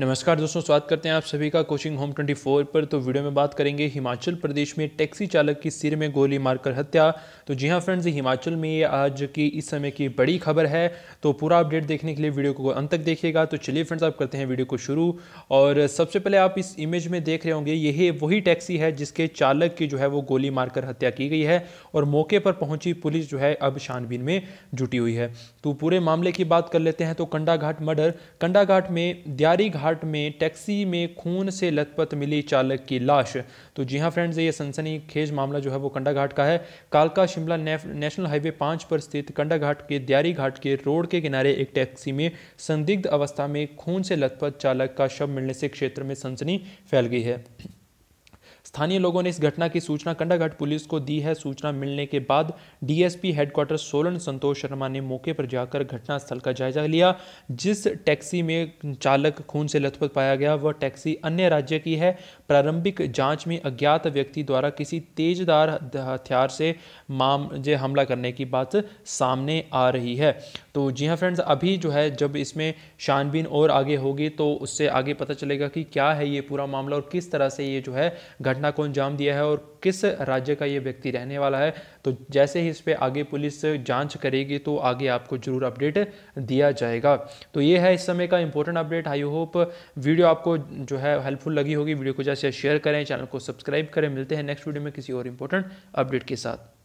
नमस्कार दोस्तों स्वागत करते हैं आप सभी का कोचिंग होम 24 पर तो वीडियो में बात करेंगे हिमाचल प्रदेश में टैक्सी चालक की सिर में गोली मारकर हत्या तो जी हां फ्रेंड्स हिमाचल में ये आज की इस समय की बड़ी खबर है तो पूरा अपडेट देखने के लिए वीडियो को अंत तक देखिएगा तो चलिए फ्रेंड्स आप करते हैं वीडियो को शुरू और सबसे पहले आप इस इमेज में देख रहे होंगे यही वही टैक्सी है जिसके चालक की जो है वो गोली मारकर हत्या की गई है और मौके पर पहुंची पुलिस जो है अब छानबीन में जुटी हुई है तो पूरे मामले की बात कर लेते हैं तो कंडाघाट मर्डर कंडाघाट में द्यारी घाट घाट में टैक्सी में खून से लथपथ मिली चालक की लाश तो जी हाँ फ्रेंड्स ये सनसनी खेज मामला जो है वो कंडा घाट का है कालका शिमला नेशनल हाईवे पाँच पर स्थित कंडा घाट के दियारी घाट के रोड के किनारे एक टैक्सी में संदिग्ध अवस्था में खून से लथपथ चालक का शव मिलने से क्षेत्र में सनसनी फैल गई है स्थानीय लोगों ने इस घटना की सूचना कंडाघाट पुलिस को दी है सूचना मिलने के बाद डीएसपी हेडक्वार्टर सोलन संतोष शर्मा ने मौके पर जाकर घटनास्थल का जायजा लिया जिस टैक्सी में चालक खून से लथपथ पाया गया वह टैक्सी अन्य राज्य की है प्रारंभिक जांच में अज्ञात व्यक्ति द्वारा किसी तेजदार हथियार से जे हमला करने की बात सामने आ रही है तो जी हाँ फ्रेंड्स अभी जो है जब इसमें छानबीन और आगे होगी तो उससे आगे पता चलेगा कि क्या है ये पूरा मामला और किस तरह से ये जो है घटना घटना को अंजाम दिया है और किस राज्य का ये व्यक्ति रहने वाला है तो जैसे ही इस पर आगे पुलिस जांच करेगी तो आगे आपको जरूर अपडेट दिया जाएगा तो ये है इस समय का important update I hope video आपको जो है हेल्पफुल लगी होगी वीडियो को जैसे शेयर करें चैनल को सब्सक्राइब करें मिलते हैं नेक्स्ट वीडियो में किसी और इंपॉर्टेंट अपडेट के साथ